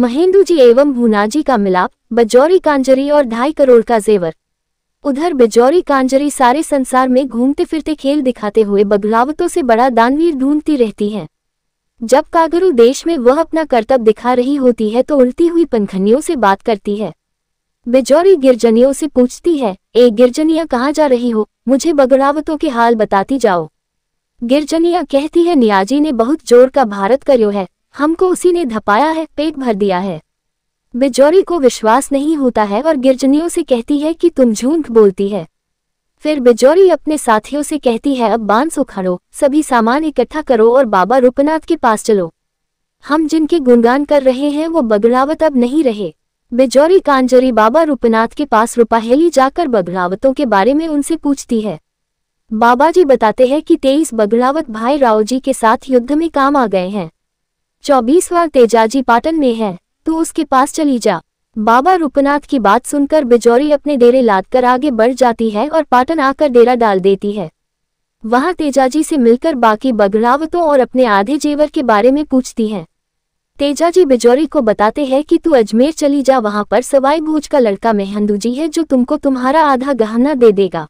महेंदू जी एवं भूनाजी का मिलाप बजौरी कांजरी और ढाई करोड़ का जेवर उधर बिजौरी कांजरी सारे संसार में घूमते फिरते खेल दिखाते हुए बदलावतों से बड़ा दानवीर ढूंढती रहती है जब कागरू देश में वह अपना कर्तव्य दिखा रही होती है तो उल्टी हुई पनखनियों से बात करती है बिजौरी गिरजनियों से पूछती है ए गिरजनिया कहाँ जा रही हो मुझे बगड़ावतों के हाल बताती जाओ गिरजनिया कहती है नियाजी ने बहुत जोर का भारत करो है हमको उसी ने धपाया है पेट भर दिया है बिजौरी को विश्वास नहीं होता है और गिरजनियों से कहती है कि तुम झूठ बोलती है फिर बिजौरी अपने साथियों से कहती है अब बांस उखाड़ो सभी सामान इकट्ठा करो और बाबा रूपनाथ के पास चलो हम जिनके गुणगान कर रहे हैं वो बगड़ावत अब नहीं रहे बिजौरी कांजरी बाबा रूपनाथ के पास रुपाहेली जाकर बगड़ावतों के बारे में उनसे पूछती है बाबा जी बताते हैं कि तेईस बगड़ावत भाई राव जी के साथ युद्ध में काम आ गए हैं चौबीसवा तेजाजी पाटन में है तू उसके पास चली जा बाबा रूपनाथ की बात सुनकर बिजौरी अपने डेरे लादकर आगे बढ़ जाती है और पाटन आकर डेरा डाल देती है वहां तेजाजी से मिलकर बाकी बगड़ावतों और अपने आधे जेवर के बारे में पूछती है तेजाजी बिजौरी को बताते हैं कि तू अजमेर चली जा वहां पर सवाई भूज का लड़का मेहंदू जी है जो तुमको तुम्हारा आधा गहना दे देगा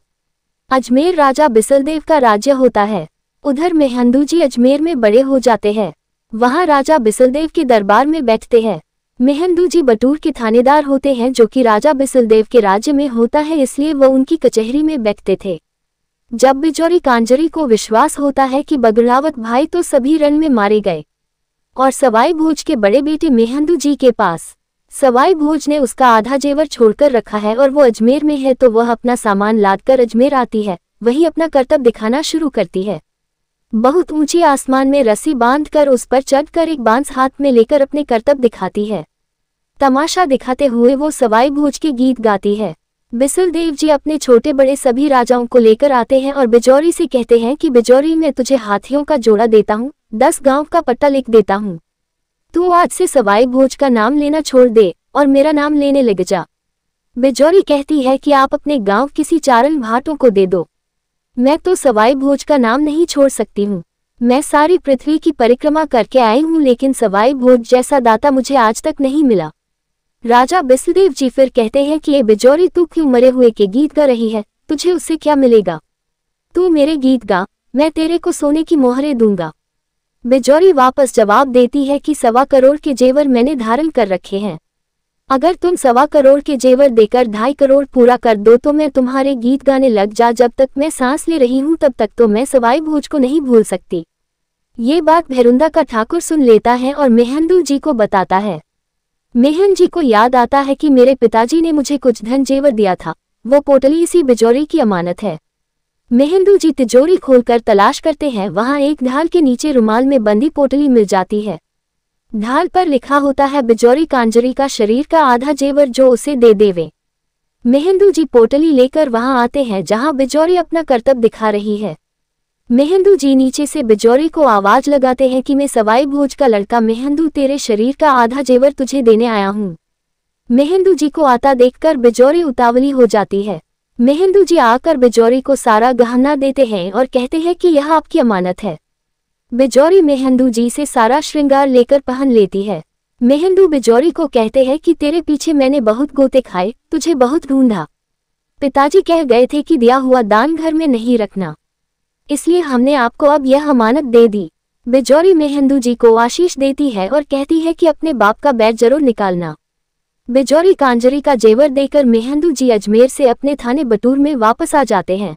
अजमेर राजा बिसलदेव का राज्य होता है उधर मेहंदू जी अजमेर में बड़े हो जाते हैं वहाँ राजा बिसलदेव के दरबार में बैठते हैं मेहंदू जी बटूर के थानेदार होते हैं जो कि राजा बिसलदेव के राज्य में होता है इसलिए वह उनकी कचहरी में बैठते थे जब बिजौरी कांजरी को विश्वास होता है कि बगलावत भाई तो सभी रन में मारे गए और सवाई भोज के बड़े बेटे मेहंदू जी के पास सवाई भोज ने उसका आधा जेवर छोड़कर रखा है और वो अजमेर में है तो वह अपना सामान लादकर अजमेर आती है वही अपना कर्तव्य दिखाना शुरू करती है बहुत ऊंचे आसमान में रस्सी बांधकर उस पर चढ़कर एक बांस हाथ में लेकर अपने कर्तव्य दिखाती है तमाशा दिखाते हुए वो सवाई भूज के गीत गाती है बिसुल देव जी अपने छोटे बड़े सभी राजाओं को लेकर आते हैं और बिजौरी से कहते हैं कि बिजौरी मैं तुझे हाथियों का जोड़ा देता हूँ दस गांव का पट्टा लिख देता हूँ तू आज से सवाई भोज का नाम लेना छोड़ दे और मेरा नाम लेने लग जा बिजौरी कहती है कि आप अपने गांव किसी चारण भाटों को दे दो मैं तो सवाई भोज का नाम नहीं छोड़ सकती हूँ मैं सारी पृथ्वी की परिक्रमा करके आई हूँ लेकिन सवाई भोज जैसा दाता मुझे आज तक नहीं मिला राजा बिस्देव जी फिर कहते हैं कि ये बिजोरी तू क्यों मरे हुए के गीत गा रही है तुझे उससे क्या मिलेगा तू मेरे गीत गा मैं तेरे को सोने की मोहरे दूंगा बिजोरी वापस जवाब देती है कि सवा करोड़ के जेवर मैंने धारण कर रखे हैं अगर तुम सवा करोड़ के जेवर देकर ढाई करोड़ पूरा कर दो तो मैं तुम्हारे गीत गाने लग जा जब तक मैं सांस ले रही हूँ तब तक तो मैं सवाई भोज को नहीं भूल सकती ये बात भैरुंदा का ठाकुर सुन लेता है और मेहंदू जी को बताता है मेहन जी को याद आता है कि मेरे पिताजी ने मुझे कुछ धन जेवर दिया था वो पोटली इसी बिजोरी की अमानत है मेहंदू जी तिजोरी खोलकर तलाश करते हैं वहाँ एक ढाल के नीचे रुमाल में बंदी पोटली मिल जाती है ढाल पर लिखा होता है बिजोरी कांजरी का शरीर का आधा जेवर जो उसे दे देवे मेहंदू जी पोटली लेकर वहां आते हैं जहां बिजोरी अपना करतब दिखा रही है मेहंदू जी नीचे से बिजोरी को आवाज लगाते हैं कि मैं सवाई भोज का लड़का मेहंदू तेरे शरीर का आधा जेवर तुझे देने आया हूँ मेहंदू जी को आता देखकर बिजोरी उतावली हो जाती है मेहंदू जी आकर बिजोरी को सारा गहना देते हैं और कहते हैं कि यह आपकी अमानत है बिजौरी मेहंदू जी से सारा श्रृंगार लेकर पहन लेती है मेहंदू बिजौरी को कहते हैं कि तेरे पीछे मैंने बहुत गोते खाए तुझे बहुत ढूंढा पिताजी कह गए थे कि दिया हुआ दान घर में नहीं रखना इसलिए हमने आपको अब यह अमानत दे दी बिजौरी मेहंदू जी को आशीष देती है और कहती है कि अपने बाप का बैर जरूर निकालना बिजौरी कांजरी का जेवर देकर मेहंदू जी अजमेर से अपने थाने बटूर में वापस आ जाते हैं